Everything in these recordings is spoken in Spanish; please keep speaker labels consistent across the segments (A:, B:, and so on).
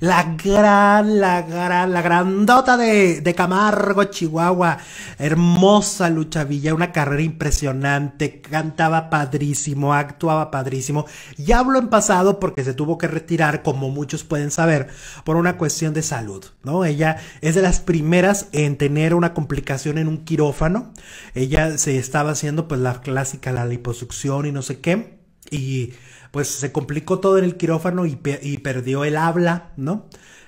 A: la gran, la gran, la grandota de, de Camargo, Chihuahua. Hermosa Luchavilla, una carrera impresionante, cantaba padrísimo, actuaba padrísimo. Ya hablo en pasado porque se tuvo que retirar, como muchos pueden saber, por una cuestión de salud, ¿no? Ella es de las primeras en tener una complicación en un quirófano. Ella se estaba haciendo pues la clásica, la liposucción y no sé qué. Y pues se complicó todo en el quirófano y, perdió el habla, ¿no?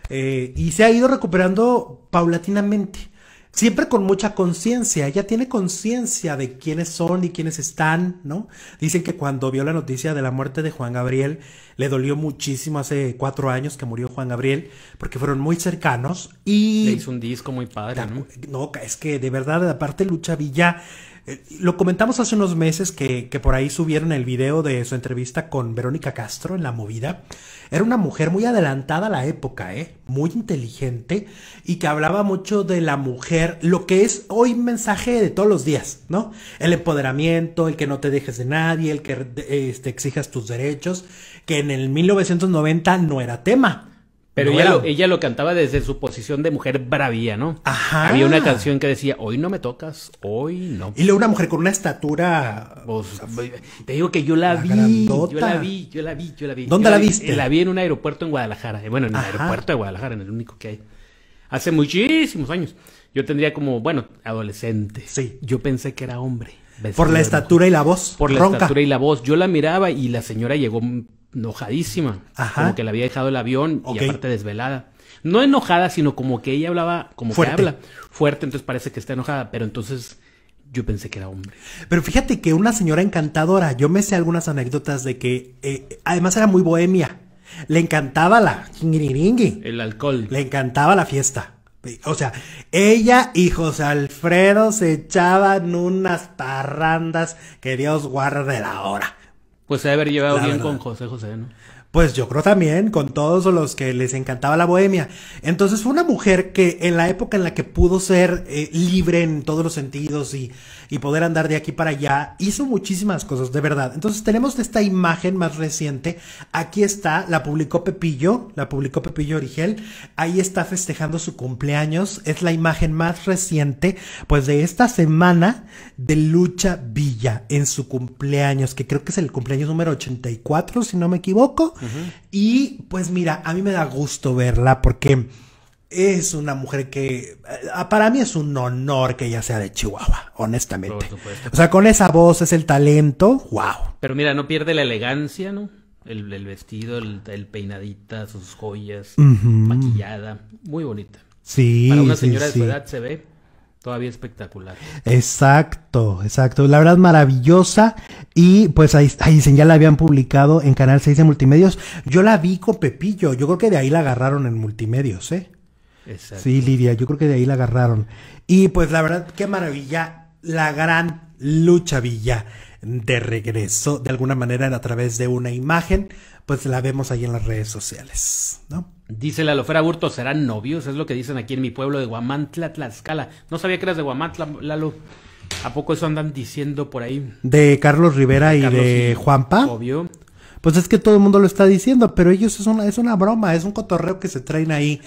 A: Eh, y se ha ido recuperando paulatinamente, siempre con mucha conciencia, ella tiene conciencia de quiénes son y quiénes están, ¿no? Dicen que cuando vio la noticia de la muerte de Juan Gabriel, le dolió muchísimo hace cuatro años que murió Juan Gabriel, porque fueron muy cercanos y... Le hizo un disco muy padre, ¿no? No, es que de verdad, aparte Lucha Villa eh, lo comentamos hace unos meses que, que, por ahí subieron el video de su entrevista con Verónica Castro en La Movida. Era una mujer muy adelantada a la época, ¿eh? muy inteligente y que hablaba mucho de la mujer, lo que es hoy mensaje de todos los días, ¿no? El empoderamiento, el que no te dejes de nadie, el que te este, exijas tus derechos, que en el 1990 no era tema. Pero ella, lo,
B: ella, lo, cantaba desde su posición de mujer bravía, ¿no? Ajá. Había una canción que decía, hoy no me tocas, hoy no. Y luego una mujer
A: con una estatura... Pues, te
B: digo que yo la, vi, yo la vi,
A: yo la vi, yo la vi. ¿Dónde la, viste? la
B: vi en un aeropuerto en Guadalajara. Eh, bueno, en el aeropuerto de Guadalajara, en el único que hay. Hace muchísimos años. Yo tendría como, bueno, adolescente. Sí. Yo pensé que era hombre. Por la estatura
A: y la voz. Por la estatura y
B: la voz. Yo la miraba y la señora llegó enojadísima, como que le había dejado el avión y aparte desvelada. No enojada, sino como que ella hablaba, como fuerte. que fuerte, entonces parece que
A: está enojada, pero entonces yo pensé que era hombre. Pero fíjate que una señora encantadora, yo me sé algunas anécdotas de que eh, además era muy bohemia. Le encantaba la El alcohol. Le encantaba la fiesta. O sea, ella y José Alfredo se echaban unas parrandas que Dios guarde la hora.
B: Pues se haber llevado bien con José José,
A: ¿no? Pues yo creo también, con todos los que les encantaba la bohemia. Entonces fue una mujer que en la época en la que pudo ser eh, libre en todos los sentidos y, y poder andar de aquí para allá, hizo muchísimas cosas, de verdad. Entonces tenemos esta imagen más reciente. Aquí está, la publicó Pepillo, la publicó Pepillo Origel. Ahí está festejando su cumpleaños. Es la imagen más reciente, pues de esta semana de Lucha Villa en su cumpleaños, que creo que es el cumpleaños número 84, si no me equivoco. Y pues mira, a mí me da gusto verla porque es una mujer que eh, ah, para mí es un honor que ella sea de Chihuahua, honestamente. O sea, con esa voz, es el talento, wow.
B: Pero mira, no pierde la elegancia, ¿no? El, vestido, el, peinadita, sus joyas,
A: maquillada,
B: muy bonita. Sí. Para una señora de su edad se ve Todavía espectacular.
A: Exacto, exacto. La verdad maravillosa. Y pues ahí, ahí ya la habían publicado en Canal 6 de Multimedios. Yo la vi con Pepillo. Yo creo que de ahí la agarraron en Multimedios, ¿eh? Exacto. Sí, Lidia, yo creo que de ahí la agarraron. Y pues la verdad, qué maravilla. La gran lucha Villa de regreso, de alguna manera a través de una imagen, pues la vemos ahí en las redes sociales, ¿no?
B: Dice la Lofera Burto, ¿serán novios? Es lo que dicen aquí en mi pueblo de Guamantla, Tlaxcala. No sabía que eras de Guamantla, Lalo. ¿A poco eso andan diciendo por ahí?
A: De Carlos Rivera y de Juanpa. Obvio. Pues es que todo el mundo lo está diciendo, pero ellos es una, es una broma, es un cotorreo que se traen ahí.